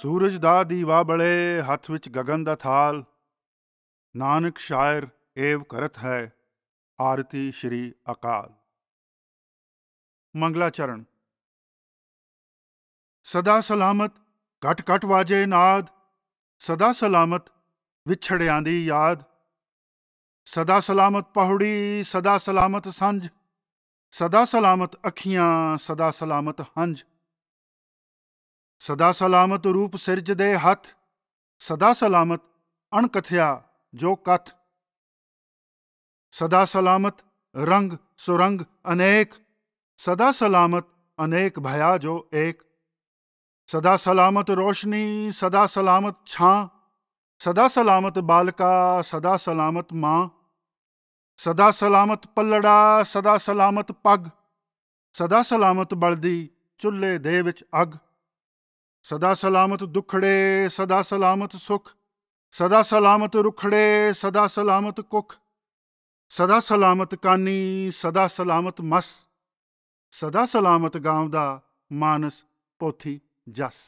ਸੂਰਜ ਦਾ ਦੀਵਾ ਬਲੇ ਹੱਥ ਵਿੱਚ ਗगन ਦਾ ਥਾਲ ਨਾਨਕ ਸ਼ਾਇਰ ਏਵ ਕਰਤ ਹੈ ਆਰਤੀ ਸ਼੍ਰੀ ਅਕਾਲ ਮੰਗਲਾ ਚਰਨ ਸਦਾ ਸਲਾਮਤ ਘਟ ਘਟ ਵਾਜੇ ਨਾਦ ਸਦਾ ਸਲਾਮਤ ਵਿਛੜਿਆਂ ਦੀ ਯਾਦ ਸਦਾ ਸਲਾਮਤ ਪਹੜੀ ਸਦਾ ਸਲਾਮਤ ਸੰਜ ਸਦਾ ਸਲਾਮਤ ਅੱਖੀਆਂ ਸਦਾ ਸਲਾਮਤ ਹੰਝ सदा सलामत रूप सिरज दे हथ सदा सलामत अणकथया जो कथ सदा सलामत रंग सुरंग अनेक सदा सलामत अनेक भया जो एक सदा सलामत रोशनी सदा सलामत छां सदा सलामत बालका सदा सलामत माँ सदा सलामत पल्लड़ा सदा सलामत पग सदा सलामत बलदी चुल्हे दे विच अग ਸਦਾ ਸਲਾਮਤ ਦੁਖੜੇ ਸਦਾ ਸਲਾਮਤ ਸੁਖ ਸਦਾ ਸਲਾਮਤ ਰੁਖੜੇ ਸਦਾ ਸਲਾਮਤ ਕੁਖ ਸਦਾ ਸਲਾਮਤ ਕਾਨੀ ਸਦਾ ਸਲਾਮਤ ਮਸ ਸਦਾ ਸਲਾਮਤ ਗਾਉਂਦਾ ਮਾਨਸ ਪੋਥੀ ਜਸ